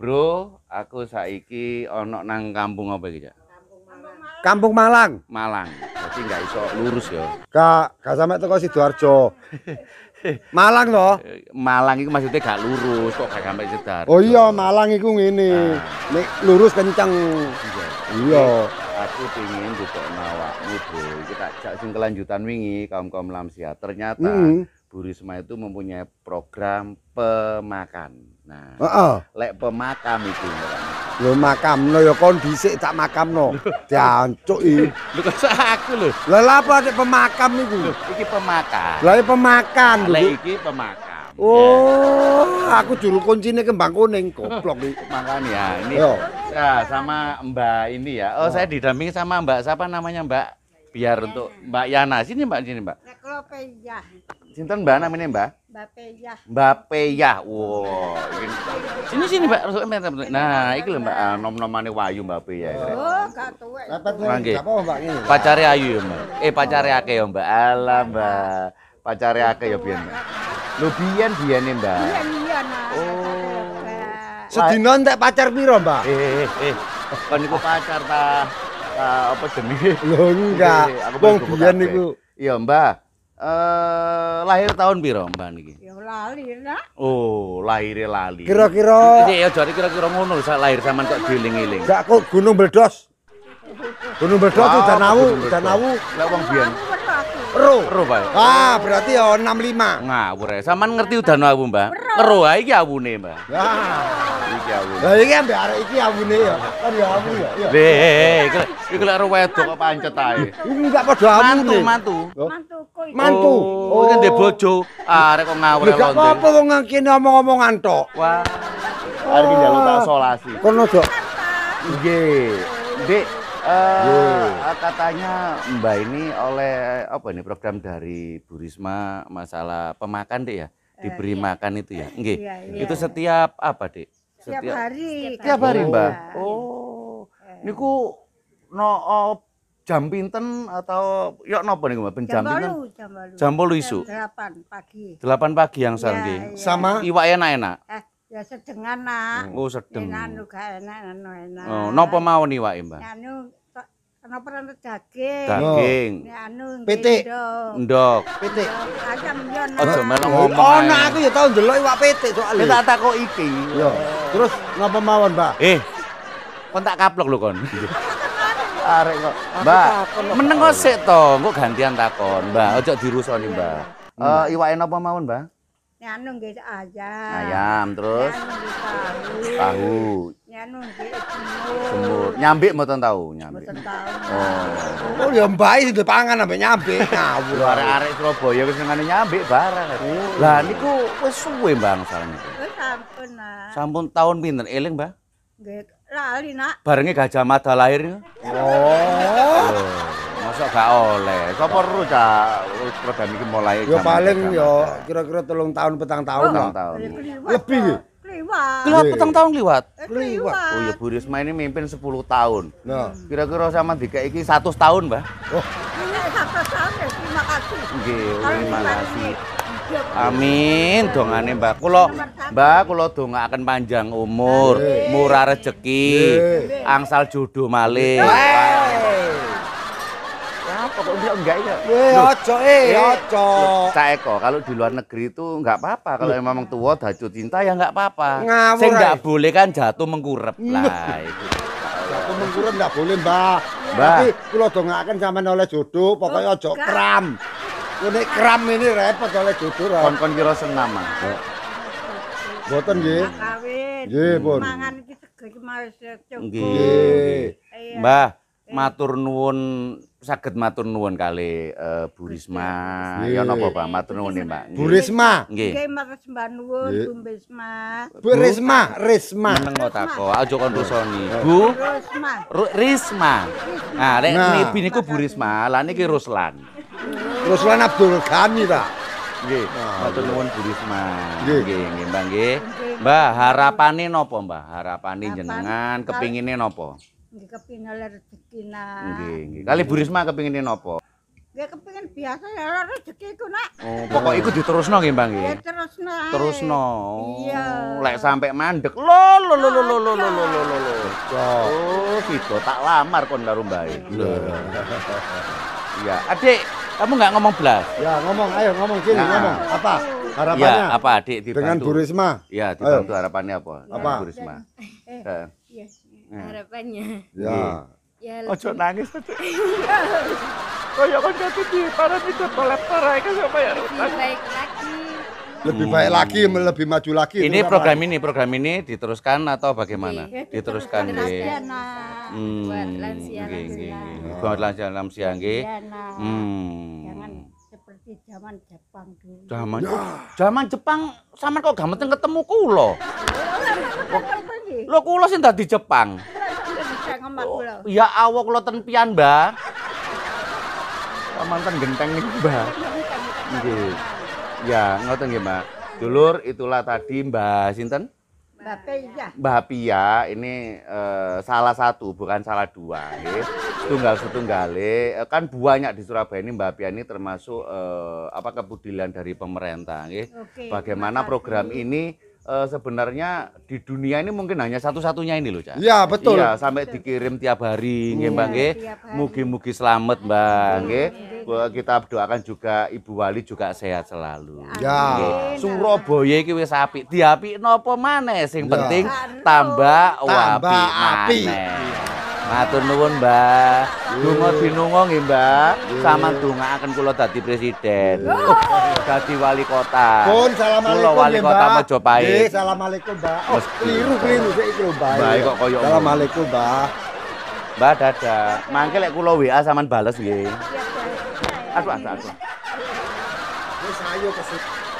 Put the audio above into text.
Bro, aku saiki onok nang kampung apa gitu? Kampung Malang. Kampung Malang. Malang kaki nggak iso lurus ya. Kak, gak sampe si Sidoarjo. Malang loh Malang itu maksudnya gak lurus kok kayak sampai sekitar Oh iya, Malang itu ini Nah. lurus kencang Iya. Iya. Aku ingin buka nawak mudo Kita cak sing kelanjutan wingi kaum-kaum lansia. Ternyata mm -hmm. Bu Risma itu mempunyai program pemakan. Nah, uh -uh. lek pemakan itu lo makam makamno ya kon dhisik tak makamno. Jancuk iki. Lho kok aku lho. lo lha apa nek pemakam itu Iki pemakan. Lah iki pemakan. Lah iki pemakan. Oh, ya. aku juru kuncinya kembang kuning goblok iki. Makane ya ini. Yo. Ya, sama Mbak ini ya. Oh, oh. saya didampingi sama Mbak siapa namanya Mbak? biar untuk iya. Mbak Yana sini Mbak sini Mbak nah, Sinten Mbak namanya Mbak Mbak Peyah Mbak Peyah wow sini sini Mbak nah iki lho Mbak ah, nom nomane Wayu Mbak Peyah oh Mbak pacare Ayu ya Mbak eh pacare akeh ya Mbak ala iya, Mbak pacare akeh ya biyen lho biyen biyene Mbak biyen biyen oh iya, Sedina entek pacar piro, Mbak? Eh, eh, eh. Kon pacar ta uh, apa jenenge? Lho enggak. Wong biyen niku. Iya, mbak. Eh, lahir tahun biru mbak niki? Ya lali lah. Oh, lahir lali. Kira-kira Jadi iya, ya jadi kira-kira ngono lahir sampean kok giling-giling. aku kok Gunung Beldos. Gunung Beldos itu Danawu, Danawu. Lah wong Ro. Ro, Pak. Ah, berarti ya 65. Ngawur ya. Saman ngerti udan aku, Mbak. Ro ae ah, iki awune, Mbak. Ah. Iki awune. Lah iki ambek arek iki awune ya. Kan ya awu ya. Leh, ya. iki lek ro wedok kok pancet ae. Enggak padha awune. Mantu, mantu. Oh. Mantu. Oh, iki ndek bojo. Arek kok ngawur lho. Enggak apa-apa wong ngene omong-omongan tok. Wah. Ah. Arek njaluk tak solasi. Kono, Dok. Nggih. Dik, Uh, katanya Mbak ini oleh apa ini program dari Bu masalah pemakan deh ya eh, diberi uh, iya. makan itu ya, enggak? Iya, iya. Itu setiap apa deh? Setiap, setiap hari. Setiap hari, Mbak. Oh, iya. Oh. Eh. ku no oh, jam pinten atau yuk ya nopo nih mbak jam pinten jam bolu jam bolu isu delapan pagi delapan pagi yang sarang iya, iya. sama iwa enak enak eh, Ya sedengan nak. Mm, oh sedeng. Nganu gak enak, nganu enak. Oh, nopo mau nih wae mbak? Nganu, kenapa nanti daging? Daging. Nganu, pete. Ndok. Pete. Ayam yon. Oh cuman ngomong. Oh aku ya tau jelo iwa pete soal Kita tak kok iki. Yo. Terus nopo mawon mbak? Eh, kon tak kaplok lu kon. Arek kok. Mbak, meneng kok sik to, kok gantian takon, Mbak. Ojo dirusoni, Mbak. Eh, iwake napa mawon, Mbak? Nyanu nggih ayam. Ayam terus tahu. Nyanu nggih jemur. Nyambik mboten tahu nyambik. Mboten Oh. Oh ya mbai sing dipangan sampe nyambik. Ngawur arek-arek Surabaya wis ngene nyambik barang. Oh. Lah niku wis suwe Mbang sarane. Wis sampun, Nak. Sampun taun pinten eling, Mbah? Nggih lali, Nak. Barenge Gajah Mada lahir. Oh. Masa gak oleh. Sopo ru cak wis program iki mulai Ya paling ya kira-kira telung tahun petang tahun lah. Tahun. Iya, Lebih ya. petang tahun kliwat. Eh, kliwat. Oh ya Bu Risma ini mimpin 10 tahun. Nah, kira-kira sama tiga ini 100 tahun, Mbah. Oh. Iya, ya, terima kasih. Nggih, terima oh, kasih. Iya, Amin dongane Mbak. Kula Mbak kula dongaaken panjang umur, murah rezeki, angsal jodoh malih apa kok bilang enggak ya, weh ojo eh, eh kalau di luar negeri itu enggak apa-apa kalau memang tua jatuh cinta ya enggak apa-apa Saya enggak boleh kan jatuh mengkurep lah jatuh mengkurep enggak boleh mbak mbak tapi kula dongakkan sampean oleh jodoh pokoknya ojo kram ini kram ini repot oleh jodoh kon-kon kira senam Boten nggih. Nggih, Pun. Mangan iki sego iki mau ya, cukup. Nggih. Iya. Mbah, iya. matur nuwun sakit matur nuwun kali uh, Bu Risma. Ya napa Pak matur nuwun nggih Mbak. Bu Risma. Nggih. Nggih matur nuwun Bu Risma. Risma, Risma. Meneng tako, aja kon rusoni. Bu Risma. Risma. Nah, rek nibi niku Bu Risma, lan iki Ruslan. Ruslan Abdul Ghani ta. Nggih. Nah, matur iya. nuwun Bu Risma. Nggih, nggih Mbak nggih. Mbak harapane napa Mbak? Harapane jenengan kepingine napa? Nggih kepinale rezeki nah. Nggih, nggih. Kali Bu Risma kepingin napa? Nggih ya, kepingin biasa ya rezeki iku nak. Oh, pokok iku diterusno nggih, Mbak nggih. Ya terusno. Terusno. Iya. Oh, lek sampe mandek. Lo lo lo lo lo lo lo lo lo lo. Oh, gitu tak lamar kon karo Mbak. E. Iya, Adik, kamu nggak ngomong belas? Ya, ngomong. Ayo ngomong sini, nah. ngomong. Apa? Harapannya? Ya, apa Adik dibantu? Dengan Bu Risma? Ya, dibantu Ayo. harapannya apa? Apa? Bu Risma. Eh, eh. eh iya. Nah. harapannya ya iya. ya ojo nangis tuh iya. oh, ya kan jatuh di para itu balap parai ya kan siapa ya lebih baik lagi lebih baik hmm. lagi lebih maju lagi ini program ini program ini diteruskan atau bagaimana iya, diteruskan nggih hmm. buat lansia lansia buat lansia lansia nggih jangan seperti zaman Jepang dulu zaman ya. Jepang sama kok gak ketemu kulo Lo kulo sing dadi Jepang. Ya awak lo ten pian, Mbak. Pamanten genteng nih mbak. Iya, iya, iya, nggih. Ya, ngoten nggih, Mbak. Dulur itulah tadi mbak sinten? Mbak Pia. Mbak Pia ini uh, salah satu bukan salah dua nggih. Tunggal tunggale eh, kan banyak di Surabaya ini Mbak Pia ini termasuk uh, apa kebudilan dari pemerintah nggih. Bagaimana program ini uh, sebenarnya di dunia ini mungkin hanya satu-satunya ini loh, Cak. Iya, betul. Iya, sampai dikirim tiap hari nggih, iya, Mbak nggih. Mugi-mugi selamat, Mbak nggih. Kita doakan juga Ibu Wali juga sehat selalu. Ya. Surabaya iki wis apik. Diapik apa maneh sing ya. penting tambah wapi maneh. Matur nuwun, Mbak. Donga iya. dinungo nggih, Mbak. Iya. Sama akan kula dadi presiden. Iya. Dadi wali kota. Pun salamualaikum. Kula wali kota Majapahit. Nggih, salamualaikum, Mbak. Oh, keliru-keliru sik iki Mbak. Mbak kok koyo Salamualaikum, Mbak. Mbak dadah. Mangke lek kula WA sampean bales nggih. Aduh, aduh, aduh. Wis ayo kesuk.